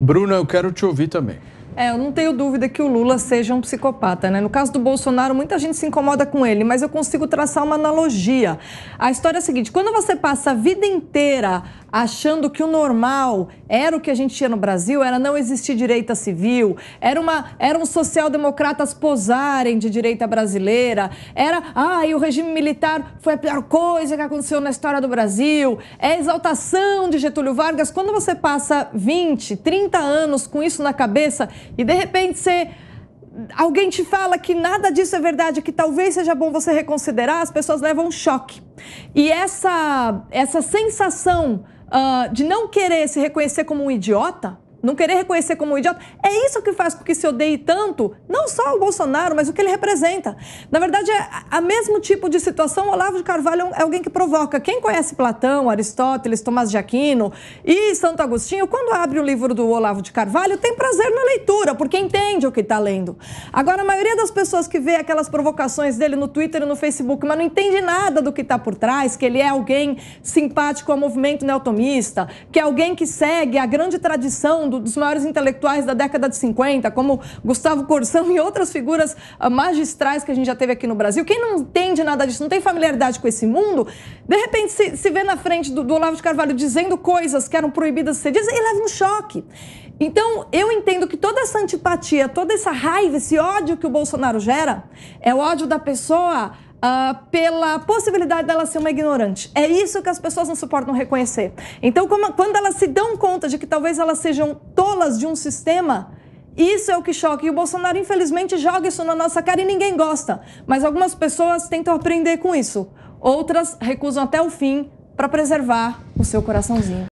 Bruna, eu quero te ouvir também. É, eu não tenho dúvida que o Lula seja um psicopata, né? No caso do Bolsonaro, muita gente se incomoda com ele, mas eu consigo traçar uma analogia. A história é a seguinte: quando você passa a vida inteira achando que o normal era o que a gente tinha no Brasil, era não existir direita civil, era uma, eram social-democratas posarem de direita brasileira, era, ah, e o regime militar foi a pior coisa que aconteceu na história do Brasil, é a exaltação de Getúlio Vargas. Quando você passa 20, 30 anos com isso na cabeça e de repente você alguém te fala que nada disso é verdade, que talvez seja bom você reconsiderar, as pessoas levam um choque. E essa, essa sensação ah, de não querer se reconhecer como um idiota, não querer reconhecer como um idiota, é isso que faz com que se odeie tanto, não só o Bolsonaro, mas o que ele representa. Na verdade, é a mesmo tipo de situação, Olavo de Carvalho é, é alguém que provoca. Quem conhece Platão, Aristóteles, Tomás de Aquino e Santo Agostinho, quando abre o livro do Olavo de Carvalho, tem prazer na leitura, porque entende o que está lendo. Agora, a maioria das pessoas que vê aquelas provocações dele no Twitter e no Facebook, mas não entende nada do que está por trás, que ele é alguém simpático ao movimento neotomista, que é alguém que segue a grande tradição mundo, dos maiores intelectuais da década de 50, como Gustavo Corsão e outras figuras ah, magistrais que a gente já teve aqui no Brasil. Quem não entende nada disso, não tem familiaridade com esse mundo, de repente se, se vê na frente do, do Olavo de Carvalho dizendo coisas que eram proibidas de ser ditas e leva um choque. Então, eu entendo que toda essa antipatia, toda essa raiva, esse ódio que o Bolsonaro gera, é o ódio da pessoa uh, pela possibilidade dela ser uma ignorante. É isso que as pessoas não suportam reconhecer. Então, como, quando elas se dão conta de que talvez elas sejam tolas de um sistema, isso é o que choca. E o Bolsonaro, infelizmente, joga isso na nossa cara e ninguém gosta. Mas algumas pessoas tentam aprender com isso. Outras recusam até o fim para preservar o seu coraçãozinho.